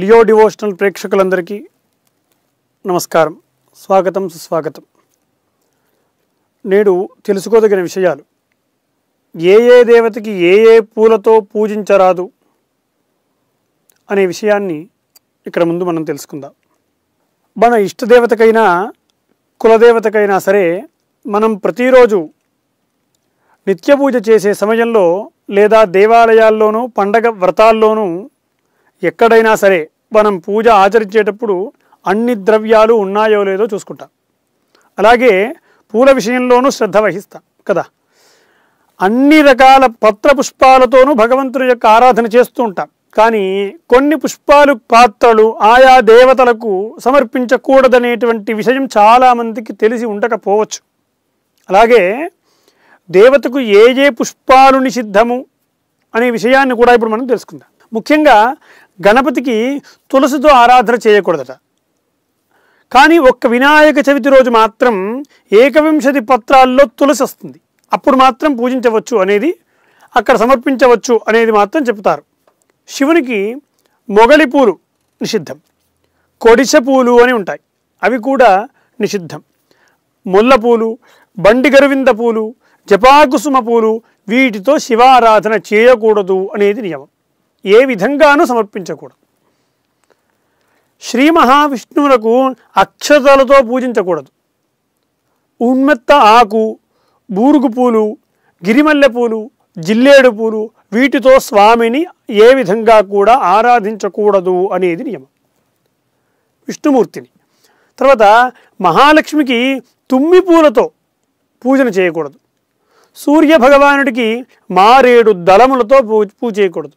Leo devotional ప్రేక్షకులందరికీ నమస్కారం స్వాగతం సుస్వాగతం నేడు తెలుసుకోదగిన విషయాలు ఏ ఏ దేవతకి ఏ ఏ పూలతో పూజించరాదు అనే విషయాన్ని ఇక్కడ ముందు మనం తెలుసుకుందాం మన ఇష్టదేవతకైనా కులదేవతకైనా సరే మనం ప్రతిరోజు నిత్య పూజ చేసే సమయంలో లేదా దేవాలయాల్లోనూ పండగ వ్రతాల్లోనూ ఎక్కడైనా సరే మనం పూజ ఆచరించేటప్పుడు అన్ని ద్రవ్యాలు ఉన్నాయో లేదో చూసుకుంటాం అలాగే పూల విషయంలోనూ శ్రద్ధ వహిస్తాం కదా అన్ని రకాల పత్ర పుష్పాలతోనూ భగవంతుని యొక్క ఆరాధన చేస్తూ ఉంటాం కానీ కొన్ని పుష్పాలు పాత్రలు ఆయా దేవతలకు సమర్పించకూడదనేటువంటి విషయం చాలామందికి తెలిసి ఉండకపోవచ్చు అలాగే దేవతకు ఏ ఏ పుష్పాలు నిషిద్ధము అనే విషయాన్ని కూడా ఇప్పుడు మనం తెలుసుకుందాం ముఖ్యంగా గణపతికి తులసితో ఆరాధన చేయకూడదట కానీ ఒక్క వినాయక చవితి రోజు మాత్రం ఏకవింశతి పత్రాల్లో తులసి వస్తుంది అప్పుడు మాత్రం పూజించవచ్చు అనేది అక్కడ సమర్పించవచ్చు అనేది మాత్రం చెప్తారు శివునికి మొగలి పూలు నిషిద్ధం కొడిస పూలు అని ఉంటాయి అవి కూడా నిషిద్ధం ముల్ల పూలు బండి గరువింద పూలు జపాకుసుమ పూలు వీటితో శివారాధన చేయకూడదు అనేది నియమం ఏ విధంగానూ సమర్పించకూడదు శ్రీ మహావిష్ణువులకు అక్షతలతో పూజించకూడదు ఉన్మెత్త ఆకు బూరుగు పూలు గిరిమల్లె పూలు జిల్లేడు పూలు వీటితో స్వామిని ఏ విధంగా కూడా ఆరాధించకూడదు అనేది నియమం విష్ణుమూర్తిని తర్వాత మహాలక్ష్మికి తుమ్మి పూలతో పూజన చేయకూడదు సూర్య భగవానుడికి మారేడు దళములతో పూ పూజ చేయకూడదు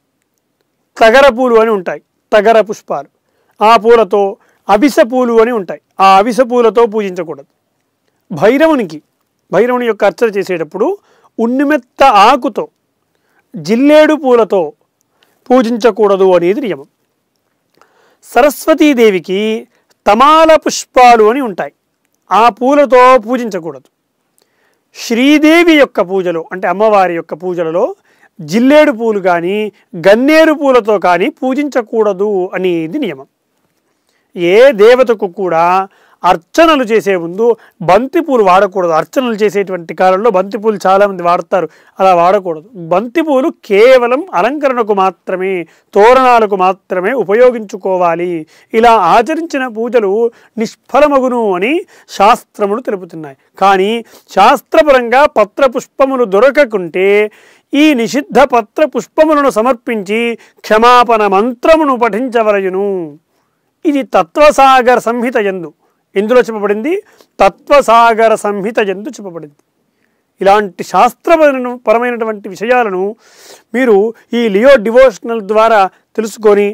తగర పూలు అని ఉంటాయి తగర పుష్పాలు ఆ పూలతో అవిస పూలు అని ఉంటాయి ఆ అవిస పూలతో పూజించకూడదు భైరవునికి భైరవుని యొక్క అర్చన చేసేటప్పుడు ఉన్నిమెత్త ఆకుతో జిల్లేడు పూలతో పూజించకూడదు అనేది నియమం సరస్వతీదేవికి తమాల పుష్పాలు అని ఉంటాయి ఆ పూలతో పూజించకూడదు శ్రీదేవి యొక్క పూజలో అంటే అమ్మవారి యొక్క పూజలలో జిల్లేడు పూలు కానీ గన్నేరు పూలతో కానీ పూజించకూడదు అనేది నియమం ఏ దేవతకు కూడా అర్చనలు చేసే ముందు బంతిపూలు వాడకూడదు అర్చనలు చేసేటువంటి కాలంలో బంతిపూలు చాలామంది వాడతారు అలా వాడకూడదు బంతిపూలు కేవలం అలంకరణకు మాత్రమే తోరణాలకు మాత్రమే ఉపయోగించుకోవాలి ఇలా ఆచరించిన పూజలు నిష్ఫలమగును అని శాస్త్రములు తెలుపుతున్నాయి కానీ శాస్త్రపరంగా పత్రపుష్పములు దొరకకుంటే ఈ నిషిద్ధ పత్ర పుష్పములను సమర్పించి క్షమాపణ మంత్రమును పఠించవలయును ఇది తత్వసాగర్ సంహిత ఎందు ఎందులో చెప్పబడింది తత్వసాగర సంహిత ఎందు చెప్పబడింది ఇలాంటి శాస్త్రపరమైన పరమైనటువంటి విషయాలను మీరు ఈ లియో డివోషనల్ ద్వారా తెలుసుకొని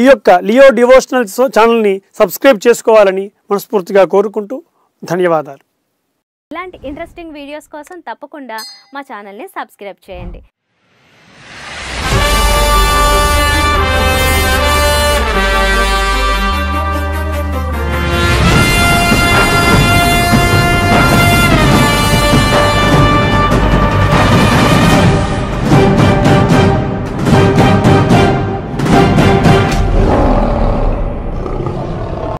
ఈ యొక్క లియో డివోషనల్ ఛానల్ని సబ్స్క్రైబ్ చేసుకోవాలని మనస్ఫూర్తిగా కోరుకుంటూ ధన్యవాదాలు ఇలాంటి ఇంట్రెస్టింగ్ వీడియోస్ కోసం తప్పకుండా మా ఛానల్ని సబ్స్క్రైబ్ చేయండి